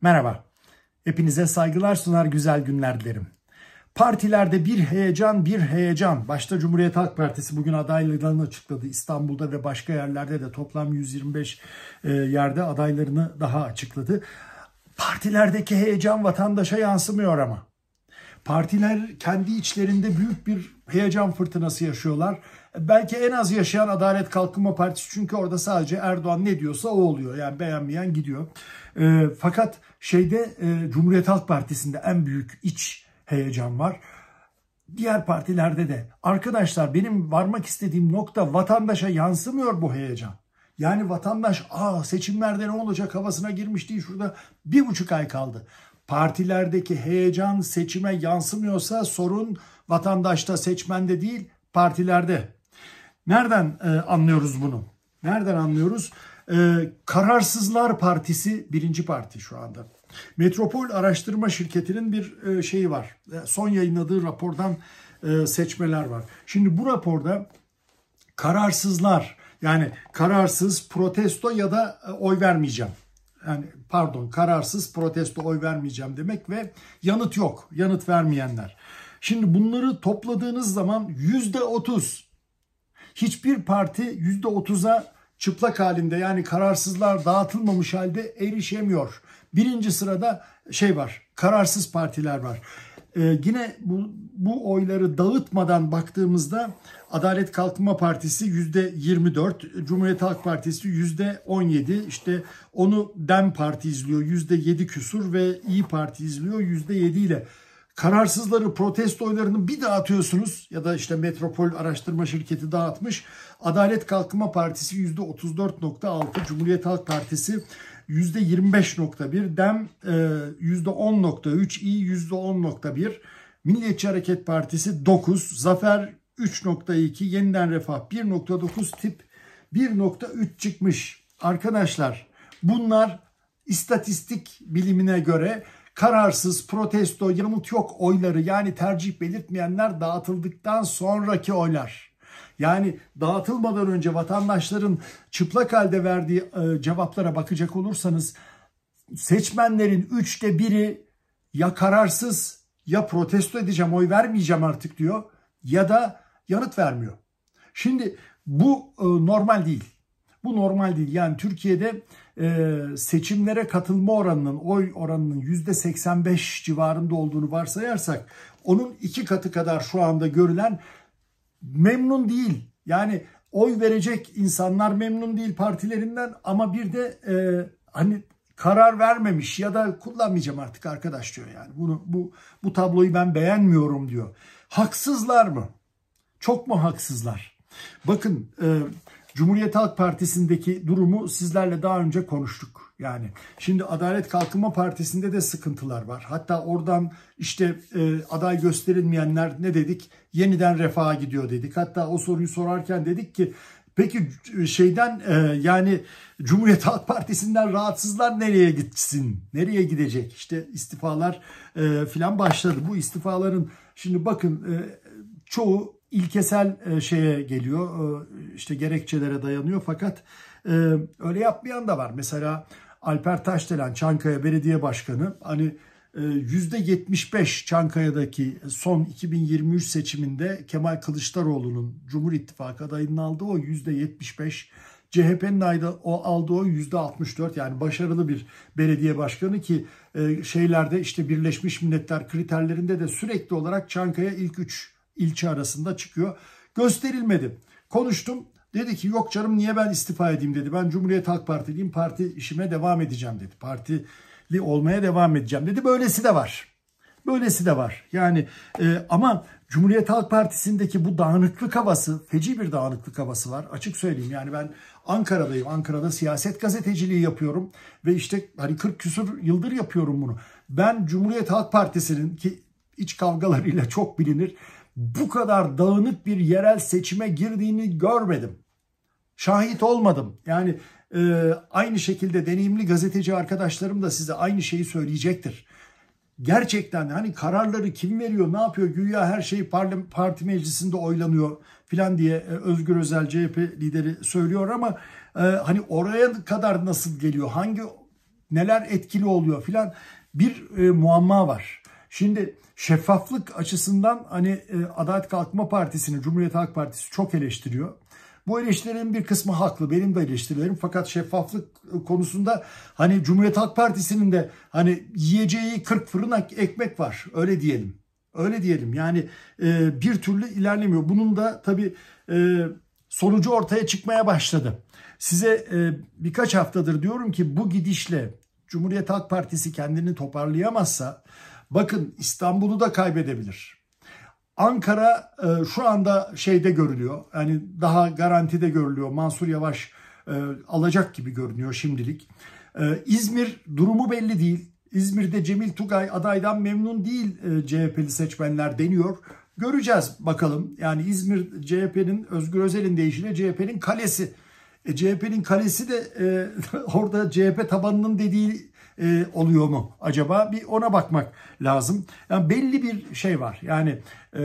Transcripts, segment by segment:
Merhaba. Hepinize saygılar sunar güzel günler dilerim. Partilerde bir heyecan bir heyecan. Başta Cumhuriyet Halk Partisi bugün adaylarını açıkladı. İstanbul'da ve başka yerlerde de toplam 125 e, yerde adaylarını daha açıkladı. Partilerdeki heyecan vatandaşa yansımıyor ama. Partiler kendi içlerinde büyük bir heyecan fırtınası yaşıyorlar belki en az yaşayan Adalet Kalkınma Partisi çünkü orada sadece Erdoğan ne diyorsa o oluyor. Yani beğenmeyen gidiyor. E, fakat şeyde e, Cumhuriyet Halk Partisi'nde en büyük iç heyecan var. Diğer partilerde de arkadaşlar benim varmak istediğim nokta vatandaşa yansımıyor bu heyecan. Yani vatandaş aa seçimlerde ne olacak havasına girmiş değil şurada bir buçuk ay kaldı. Partilerdeki heyecan seçime yansımıyorsa sorun vatandaşta seçmende değil partilerde. Nereden e, anlıyoruz bunu? Nereden anlıyoruz? E, Kararsızlar Partisi birinci parti şu anda. Metropol Araştırma Şirketi'nin bir e, şeyi var. E, son yayınladığı rapordan e, seçmeler var. Şimdi bu raporda kararsızlar yani kararsız protesto ya da e, oy vermeyeceğim. Yani pardon kararsız protesto oy vermeyeceğim demek ve yanıt yok. Yanıt vermeyenler. Şimdi bunları topladığınız zaman yüzde otuz hiçbir parti %30'a çıplak halinde yani kararsızlar dağıtılmamış halde erişemiyor. Birinci sırada şey var kararsız partiler var. Ee, yine bu, bu oyları dağıtmadan baktığımızda Adalet Kalkınma Partisi yüzde 24, Cumhuriyet Halk Partisi yüzde 17, işte onu Dem Parti izliyor yüzde 7 küsur ve İyi Parti izliyor yüzde 7 ile Kararsızları protesto oylarını bir dağıtıyorsunuz ya da işte Metropol Araştırma Şirketi dağıtmış. Adalet Kalkınma Partisi %34.6, Cumhuriyet Halk Partisi %25.1, DEM %10.3, İyi %10.1, Milliyetçi Hareket Partisi 9, Zafer 3.2, Yeniden Refah 1.9, Tip 1.3 çıkmış. Arkadaşlar bunlar istatistik bilimine göre kararsız, protesto, yanıt yok oyları yani tercih belirtmeyenler dağıtıldıktan sonraki oylar. Yani dağıtılmadan önce vatandaşların çıplak halde verdiği e, cevaplara bakacak olursanız seçmenlerin üçte biri ya kararsız ya protesto edeceğim oy vermeyeceğim artık diyor ya da yanıt vermiyor. Şimdi bu e, normal değil. Bu normal değil. Yani Türkiye'de e, seçimlere katılma oranının, oy oranının %85 civarında olduğunu varsayarsak onun iki katı kadar şu anda görülen memnun değil. Yani oy verecek insanlar memnun değil partilerinden ama bir de e, hani karar vermemiş ya da kullanmayacağım artık arkadaş diyor yani. Bunu bu bu tabloyu ben beğenmiyorum diyor. Haksızlar mı? Çok mu haksızlar? Bakın e, Cumhuriyet Halk Partisi'ndeki durumu sizlerle daha önce konuştuk. Yani şimdi Adalet Kalkınma Partisi'nde de sıkıntılar var. Hatta oradan işte e, aday gösterilmeyenler ne dedik? Yeniden refaha gidiyor dedik. Hatta o soruyu sorarken dedik ki Peki e, şeyden e, yani Cumhuriyet Halk Partisi'nden rahatsızlar nereye gitsin? Nereye gidecek? İşte istifalar e, filan başladı. Bu istifaların şimdi bakın e, çoğu ilkesel e, şeye geliyor. E, işte gerekçelere dayanıyor fakat e, öyle yapmayan da var. Mesela Alper Taşdelen Çankaya Belediye Başkanı hani %75 Çankaya'daki son 2023 seçiminde Kemal Kılıçdaroğlu'nun Cumhur İttifakı adayının aldığı o %75 CHP'nin o aldığı o %64 yani başarılı bir belediye başkanı ki şeylerde işte Birleşmiş Milletler kriterlerinde de sürekli olarak Çankaya ilk 3 ilçe arasında çıkıyor. Gösterilmedi. Konuştum. Dedi ki yok canım niye ben istifa edeyim dedi. Ben Cumhuriyet Halk Partiliyim. Parti işime devam edeceğim dedi. Partili olmaya devam edeceğim dedi. Böylesi de var. Böylesi de var. Yani e, ama Cumhuriyet Halk Partisi'ndeki bu dağınıklık havası, feci bir dağınıklık havası var. Açık söyleyeyim yani ben Ankara'dayım. Ankara'da siyaset gazeteciliği yapıyorum ve işte hani 40 küsur yıldır yapıyorum bunu. Ben Cumhuriyet Halk Partisi'nin ki iç kavgalarıyla çok bilinir bu kadar dağınık bir yerel seçime girdiğini görmedim. Şahit olmadım. Yani e, aynı şekilde deneyimli gazeteci arkadaşlarım da size aynı şeyi söyleyecektir. Gerçekten hani kararları kim veriyor, ne yapıyor, güya her şey parti meclisinde oylanıyor filan diye e, Özgür Özel CHP lideri söylüyor ama e, hani oraya kadar nasıl geliyor, hangi neler etkili oluyor filan bir e, muamma var. Şimdi şeffaflık açısından hani e, Adalet Kalkınma Partisi'ni Cumhuriyet Halk Partisi çok eleştiriyor. Bu eleştirilerin bir kısmı haklı. Benim de eleştirilerim. Fakat şeffaflık e, konusunda hani Cumhuriyet Halk Partisi'nin de hani yiyeceği 40 fırın ekmek var. Öyle diyelim. Öyle diyelim. Yani e, bir türlü ilerlemiyor. Bunun da tabii e, sonucu ortaya çıkmaya başladı. Size e, birkaç haftadır diyorum ki bu gidişle Cumhuriyet Halk Partisi kendini toparlayamazsa Bakın İstanbul'u da kaybedebilir. Ankara e, şu anda şeyde görülüyor. Yani daha garantide görülüyor. Mansur Yavaş e, alacak gibi görünüyor şimdilik. E, İzmir durumu belli değil. İzmir'de Cemil Tugay adaydan memnun değil e, CHP'li seçmenler deniyor. Göreceğiz bakalım. Yani İzmir CHP'nin Özgür Özel'in deyişiyle CHP'nin kalesi. E, CHP'nin kalesi de e, orada CHP tabanının dediği e, oluyor mu acaba? Bir ona bakmak lazım. Yani belli bir şey var. Yani e,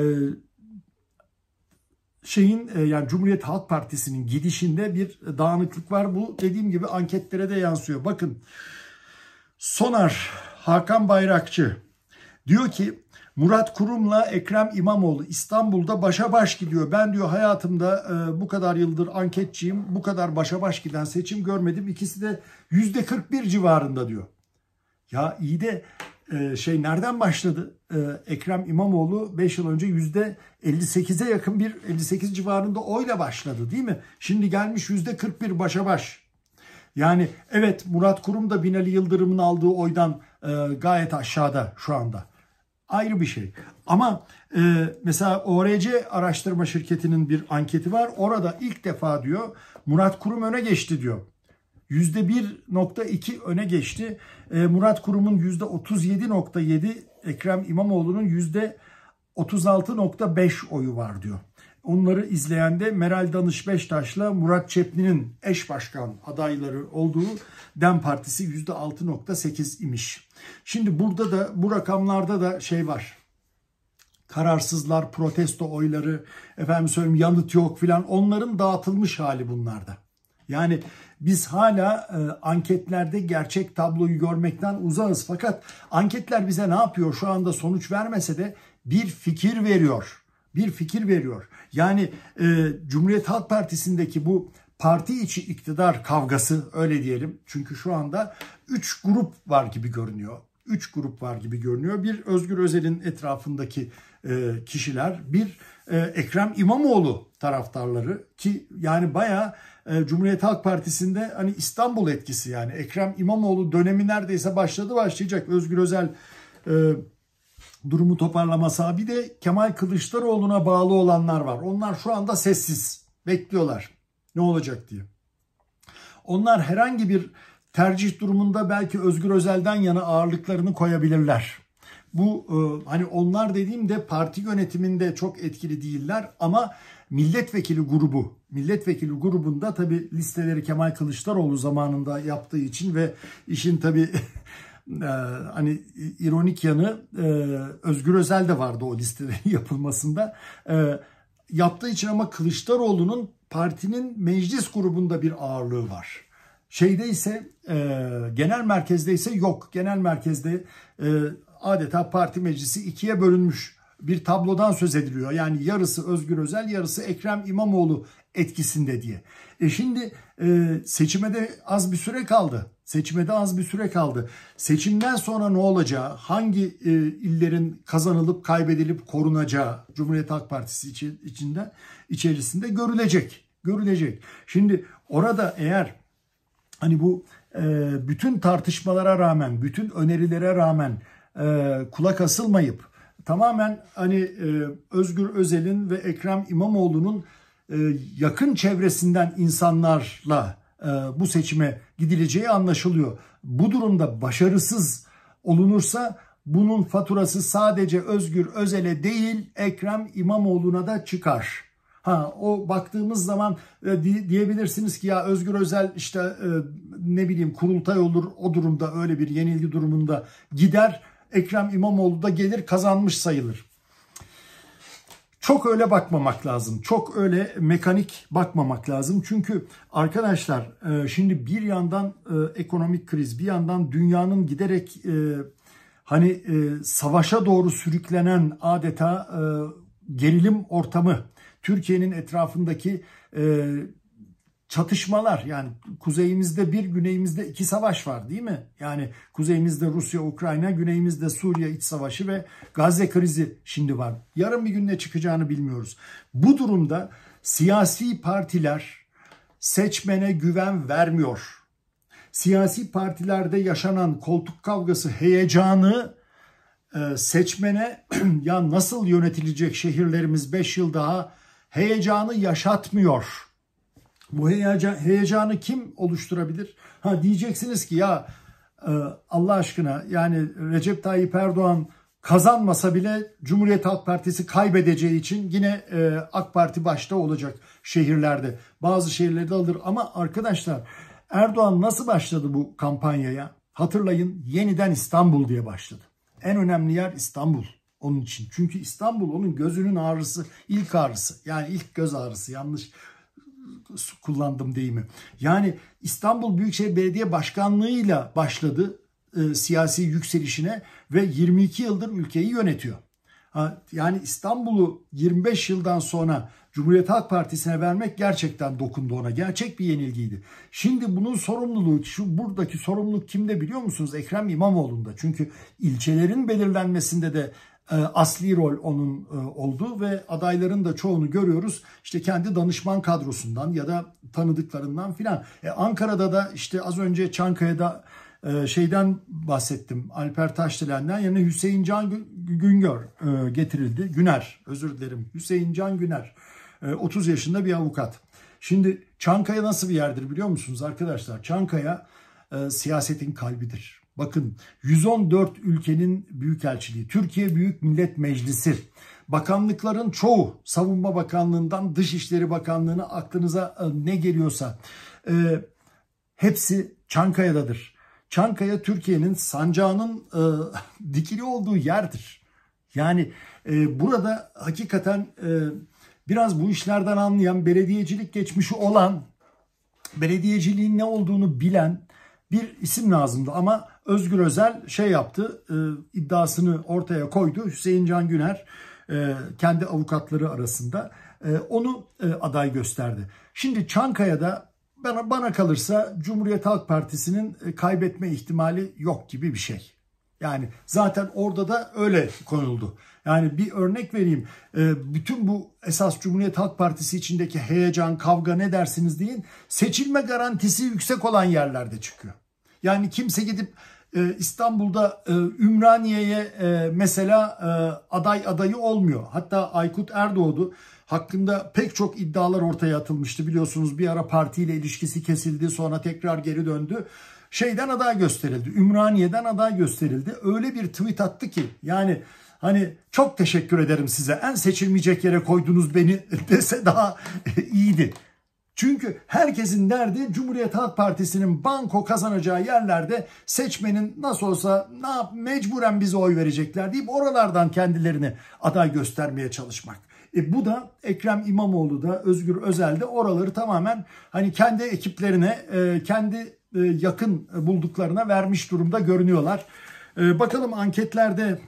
şeyin e, yani Cumhuriyet Halk Partisi'nin gidişinde bir dağınıklık var. Bu dediğim gibi anketlere de yansıyor. Bakın Sonar Hakan Bayrakçı diyor ki Murat Kurum'la Ekrem İmamoğlu İstanbul'da başa baş gidiyor. Ben diyor hayatımda e, bu kadar yıldır anketçiyim. Bu kadar başa baş giden seçim görmedim. İkisi de %41 civarında diyor. Ya iyi de e, şey nereden başladı? E, Ekrem İmamoğlu 5 yıl önce %58'e yakın bir 58 civarında oyla başladı değil mi? Şimdi gelmiş %41 başa baş. Yani evet Murat Kurum da Binali Yıldırım'ın aldığı oydan e, gayet aşağıda şu anda. Ayrı bir şey. Ama e, mesela ORC araştırma şirketinin bir anketi var. Orada ilk defa diyor Murat Kurum öne geçti diyor. %1.2 öne geçti. E, Murat Kurum'un %37.7, Ekrem İmamoğlu'nun %36.5 oyu var diyor. Onları izleyen de Meral Danış Beştaş'la Murat Çepni'nin eş başkan adayları olduğu DEM Partisi %6.8 imiş. Şimdi burada da bu rakamlarda da şey var. Kararsızlar, protesto oyları, efendim söyleyeyim yanıt yok filan onların dağıtılmış hali bunlarda. Yani biz hala e, anketlerde gerçek tabloyu görmekten uzağız. Fakat anketler bize ne yapıyor? Şu anda sonuç vermese de bir fikir veriyor. Bir fikir veriyor. Yani e, Cumhuriyet Halk Partisi'ndeki bu parti içi iktidar kavgası öyle diyelim. Çünkü şu anda 3 grup var gibi görünüyor. 3 grup var gibi görünüyor. Bir Özgür Özel'in etrafındaki e, kişiler. Bir e, Ekrem İmamoğlu taraftarları ki yani baya e, Cumhuriyet Halk Partisi'nde hani İstanbul etkisi yani Ekrem İmamoğlu dönemi neredeyse başladı başlayacak. Özgür Özel durumu toparlaması bir de Kemal Kılıçdaroğlu'na bağlı olanlar var. Onlar şu anda sessiz bekliyorlar ne olacak diye. Onlar herhangi bir tercih durumunda belki Özgür Özel'den yana ağırlıklarını koyabilirler. Bu e, hani onlar dediğimde parti yönetiminde çok etkili değiller ama milletvekili grubu, milletvekili grubunda tabi listeleri Kemal Kılıçdaroğlu zamanında yaptığı için ve işin tabi e, hani ironik yanı e, Özgür Özel de vardı o listelerin yapılmasında. yaptığı için ama Kılıçdaroğlu'nun partinin meclis grubunda bir ağırlığı var. Şeyde ise e, genel merkezde ise yok. Genel merkezde e, adeta parti meclisi ikiye bölünmüş bir tablodan söz ediliyor. Yani yarısı Özgür Özel, yarısı Ekrem İmamoğlu etkisinde diye. E şimdi e, seçime de az bir süre kaldı. Seçime de az bir süre kaldı. Seçimden sonra ne olacağı, hangi e, illerin kazanılıp kaybedilip korunacağı Cumhuriyet Halk Partisi içi, içinde içerisinde görülecek. Görülecek. Şimdi orada eğer hani bu e, bütün tartışmalara rağmen, bütün önerilere rağmen e, kulak asılmayıp tamamen hani e, Özgür Özel'in ve Ekrem İmamoğlu'nun e, yakın çevresinden insanlarla e, bu seçime gidileceği anlaşılıyor. Bu durumda başarısız olunursa bunun faturası sadece Özgür Özel'e değil Ekrem İmamoğlu'na da çıkar. Ha o baktığımız zaman e, diyebilirsiniz ki ya Özgür Özel işte e, ne bileyim kurultay olur o durumda öyle bir yenilgi durumunda gider Ekrem İmamoğlu da gelir kazanmış sayılır. Çok öyle bakmamak lazım. Çok öyle mekanik bakmamak lazım. Çünkü arkadaşlar e, şimdi bir yandan e, ekonomik kriz, bir yandan dünyanın giderek e, hani savaşa doğru sürüklenen adeta gerilim ortamı, Türkiye'nin etrafındaki çatışmalar yani kuzeyimizde bir güneyimizde iki savaş var değil mi? Yani kuzeyimizde Rusya Ukrayna güneyimizde Suriye iç savaşı ve Gazze krizi şimdi var. Yarın bir gün çıkacağını bilmiyoruz. Bu durumda siyasi partiler seçmene güven vermiyor. Siyasi partilerde yaşanan koltuk kavgası heyecanı e, seçmene ya nasıl yönetilecek şehirlerimiz 5 yıl daha heyecanı yaşatmıyor. Bu heyecanı kim oluşturabilir? Ha diyeceksiniz ki ya e, Allah aşkına yani Recep Tayyip Erdoğan kazanmasa bile Cumhuriyet Halk Partisi kaybedeceği için yine e, AK Parti başta olacak şehirlerde. Bazı şehirlerde alır ama arkadaşlar Erdoğan nasıl başladı bu kampanyaya? Hatırlayın yeniden İstanbul diye başladı. En önemli yer İstanbul onun için. Çünkü İstanbul onun gözünün ağrısı, ilk ağrısı. Yani ilk göz ağrısı yanlış kullandım deyimi. Yani İstanbul Büyükşehir Belediye Başkanlığı'yla başladı e, siyasi yükselişine ve 22 yıldır ülkeyi yönetiyor. Ha, yani İstanbul'u 25 yıldan sonra Cumhuriyet Halk Partisi'ne vermek gerçekten dokundu ona. Gerçek bir yenilgiydi. Şimdi bunun sorumluluğu, şu buradaki sorumluluk kimde biliyor musunuz? Ekrem İmamoğlu'nda. Çünkü ilçelerin belirlenmesinde de e, asli rol onun e, oldu ve adayların da çoğunu görüyoruz İşte kendi danışman kadrosundan ya da tanıdıklarından filan. E Ankara'da da işte az önce Çankaya'da e, şeyden bahsettim Alper Taşdelen'den yani Hüseyin Can Güngör getirildi. Güner özür dilerim Hüseyin Can Güner 30 yaşında bir avukat. Şimdi Çankaya nasıl bir yerdir biliyor musunuz arkadaşlar? Çankaya siyasetin kalbidir. Bakın 114 ülkenin büyükelçiliği, Türkiye Büyük Millet Meclisi, bakanlıkların çoğu Savunma Bakanlığından Dışişleri Bakanlığı'na aklınıza e, ne geliyorsa e, hepsi Çankaya'dadır. Çankaya Türkiye'nin sancağının e, dikili olduğu yerdir. Yani e, burada hakikaten e, biraz bu işlerden anlayan, belediyecilik geçmişi olan, belediyeciliğin ne olduğunu bilen, bir isim lazımdı ama Özgür Özel şey yaptı e, iddiasını ortaya koydu Hüseyin Can Güner e, kendi avukatları arasında e, onu e, aday gösterdi. Şimdi Çankaya'da bana, bana kalırsa Cumhuriyet Halk Partisi'nin e, kaybetme ihtimali yok gibi bir şey. Yani zaten orada da öyle konuldu. Yani bir örnek vereyim. E, bütün bu esas Cumhuriyet Halk Partisi içindeki heyecan, kavga ne dersiniz deyin seçilme garantisi yüksek olan yerlerde çıkıyor. Yani kimse gidip e, İstanbul'da e, Ümraniye'ye e, mesela e, aday adayı olmuyor. Hatta Aykut Erdoğdu hakkında pek çok iddialar ortaya atılmıştı. Biliyorsunuz bir ara partiyle ilişkisi kesildi sonra tekrar geri döndü. Şeyden aday gösterildi. Ümraniye'den aday gösterildi. Öyle bir tweet attı ki yani hani çok teşekkür ederim size en seçilmeyecek yere koydunuz beni dese daha iyiydi. Çünkü herkesin derdi Cumhuriyet Halk Partisi'nin banko kazanacağı yerlerde seçmenin nasıl olsa ne yap mecburen bize oy verecekler deyip oralardan kendilerini aday göstermeye çalışmak. E bu da Ekrem İmamoğlu da Özgür Özel de oraları tamamen hani kendi ekiplerine e, kendi e, yakın bulduklarına vermiş durumda görünüyorlar. E, bakalım anketlerde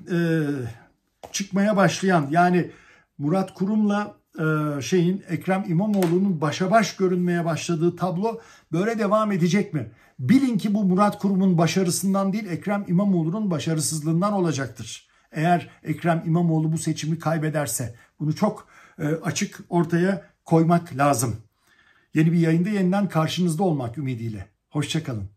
çıkmaya başlayan yani Murat Kurum'la e, şeyin Ekrem İmamoğlu'nun başa baş görünmeye başladığı tablo böyle devam edecek mi? Bilin ki bu Murat Kurum'un başarısından değil Ekrem İmamoğlu'nun başarısızlığından olacaktır. Eğer Ekrem İmamoğlu bu seçimi kaybederse bunu çok e, açık ortaya koymak lazım. Yeni bir yayında yeniden karşınızda olmak ümidiyle. Hoşçakalın.